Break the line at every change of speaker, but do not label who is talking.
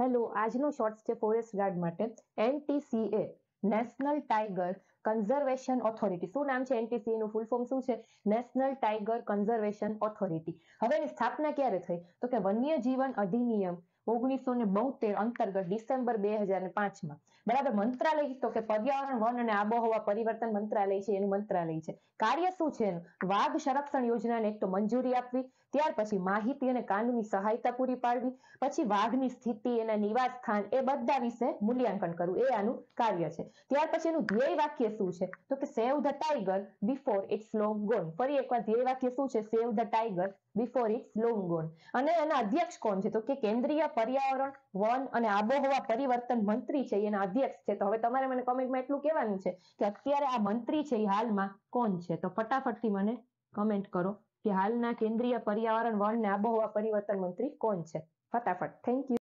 hello આજનો short છે forest guard માટે NTCA national tiger conservation authority શું નામ છે એનટીસી નું ફૂલ ફોર્મ શું છે નેશનલ ટાઈગર કન્ઝર્વેશન ઓથોરિટી હવે એની સ્થાપના ક્યારે થઈ તો કે વન્ય જીવન અધિનિયમ ઓગણીસો ને બોતેર અંતર્ગત ડિસેમ્બર બે હજાર ને પાંચમાં બરાબર મંત્રાલય તો કે પર્યાવરણ વન અને આબોહવા પરિવર્તન મંત્રાલય છે એનું મંત્રાલય છે કાર્ય શું છે એનું વાઘ સંરક્ષણ યોજનાને એક તો મંજૂરી આપવી ત્યાર પછી માહિતી અને કાનૂની સહાયતા પૂરી પાડવી પછી વાઘની સ્થિતિ એના નિવાસ સ્થાન એ બધા વિશે મૂલ્યાંકન કરવું એ આનું કાર્ય છે ત્યાર પછી એનું ધ્યેય વાક્ય શું છે તો કે save the tiger before it's long gone ફરી એકવાર ધ્યેય વાક્ય શું છે save the tiger before it's long gone અને એના અધ્યક્ષ કોણ છે તો કે કેન્દ્રીય પર્યાવરણ વન અને આબોહવા પરિવર્તન મંત્રી છે એના અધ્યક્ષ છે તો હવે તમારે મને કોમેન્ટમાં એટલું કહેવાનું છે કે અત્યારે આ મંત્રી છે એ હાલમાં કોણ છે તો ફટાફટથી મને કમેન્ટ કરો કે હાલના કેન્દ્રીય પર્યાવરણ વન અને આબોહવા પરિવર્તન મંત્રી કોણ છે ફટાફટ થેન્ક યુ